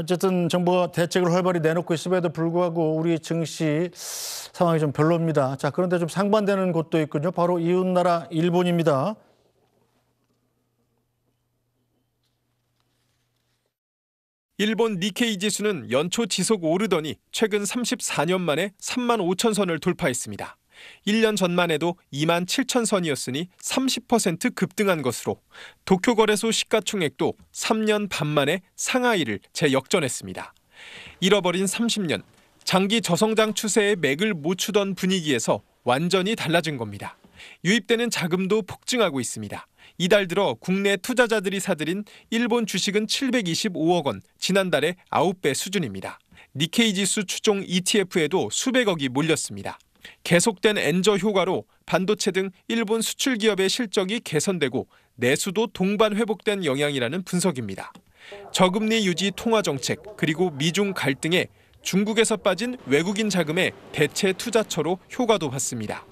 어쨌든 정부가 대책을 활발히 내놓고 있음에도 불구하고 우리 증시 상황이 좀 별로입니다. 자, 그런데 좀 상반되는 곳도 있군요. 바로 이웃나라 일본입니다. 일본 니케이 지수는 연초 지속 오르더니 최근 34년 만에 3만 5천 선을 돌파했습니다. 1년 전만 해도 2만 7천 선이었으니 30% 급등한 것으로 도쿄거래소 시가총액도 3년 반 만에 상하이를 재역전했습니다. 잃어버린 30년, 장기 저성장 추세에 맥을 못 추던 분위기에서 완전히 달라진 겁니다. 유입되는 자금도 폭증하고 있습니다. 이달 들어 국내 투자자들이 사들인 일본 주식은 725억 원, 지난달의 9배 수준입니다. 니케이 지수 추종 ETF에도 수백억이 몰렸습니다. 계속된 엔저 효과로 반도체 등 일본 수출 기업의 실적이 개선되고 내수도 동반 회복된 영향이라는 분석입니다. 저금리 유지 통화 정책 그리고 미중 갈등에 중국에서 빠진 외국인 자금의 대체 투자처로 효과도 봤습니다.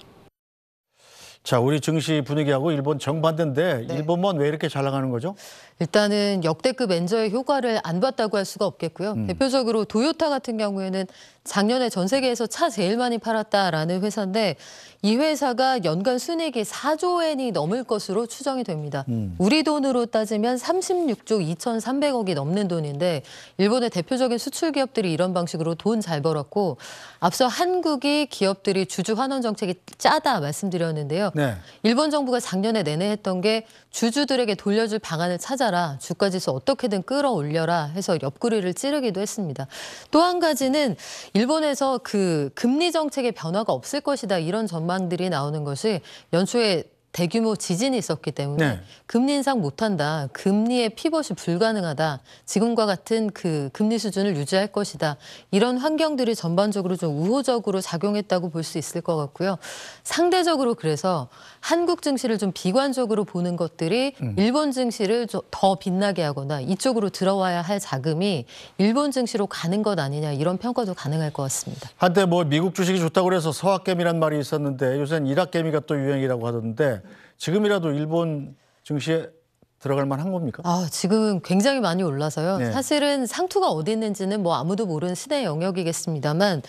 자, 우리 증시 분위기하고 일본 정반대인데 네. 일본만 왜 이렇게 잘 나가는 거죠? 일단은 역대급 엔저의 효과를 안 봤다고 할 수가 없겠고요. 음. 대표적으로 도요타 같은 경우에는 작년에 전 세계에서 차 제일 많이 팔았다라는 회사인데 이 회사가 연간 순이익이 4조 엔이 넘을 것으로 추정이 됩니다. 음. 우리 돈으로 따지면 36조 2,300억이 넘는 돈인데 일본의 대표적인 수출 기업들이 이런 방식으로 돈 잘 벌었고 앞서 한국이 기업들이 주주 환원 정책이 짜다 말씀드렸는데요. 네. 일본 정부가 작년에 내내 했던 게 주주들에게 돌려줄 방안을 찾아라, 주가 지수 어떻게든 끌어올려라 해서 옆구리를 찌르기도 했습니다. 또 한 가지는 일본에서 그 금리 정책의 변화가 없을 것이다 이런 전망들이 나오는 것이 연초에 대규모 지진이 있었기 때문에 네. 금리 인상 못한다. 금리의 피벗이 불가능하다. 지금과 같은 그 금리 수준을 유지할 것이다. 이런 환경들이 전반적으로 좀 우호적으로 작용했다고 볼 수 있을 것 같고요. 상대적으로 그래서 한국 증시를 좀 비관적으로 보는 것들이 음. 일본 증시를 더 빛나게 하거나 이쪽으로 들어와야 할 자금이 일본 증시로 가는 것 아니냐 이런 평가도 가능할 것 같습니다. 한때 뭐 미국 주식이 좋다고 그래서 서학개미란 말이 있었는데 요새는 이라개미가또 유행이라고 하던데 지금이라도 일본 증시에 들어갈 만한 겁니까? 아, 지금 굉장히 많이 올라서요. 네. 사실은 상투가 어디 있는지는 뭐 아무도 모르는 시대 영역이겠습니다만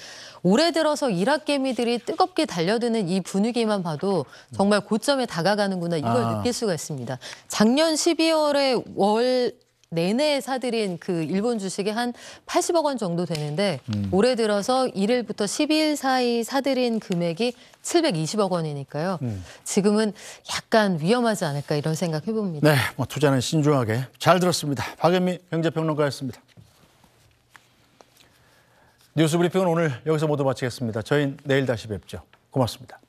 올해 들어서 이락개미들이 뜨겁게 달려드는 이 분위기만 봐도 정말 고점에 다가가는구나 이걸 아. 느낄 수가 있습니다. 작년 12월에 월 내내 사들인 그 일본 주식이 한 80억 원 정도 되는데 음. 올해 들어서 1일부터 12일 사이 사들인 금액이 720억 원이니까요. 음. 지금은 약간 위험하지 않을까 이런 생각 해봅니다. 네, 뭐 투자는 신중하게 잘 들었습니다. 박연미 경제평론가였습니다. 뉴스브리핑은 오늘 여기서 모두 마치겠습니다. 저희 는 내일 다시 뵙죠. 고맙습니다.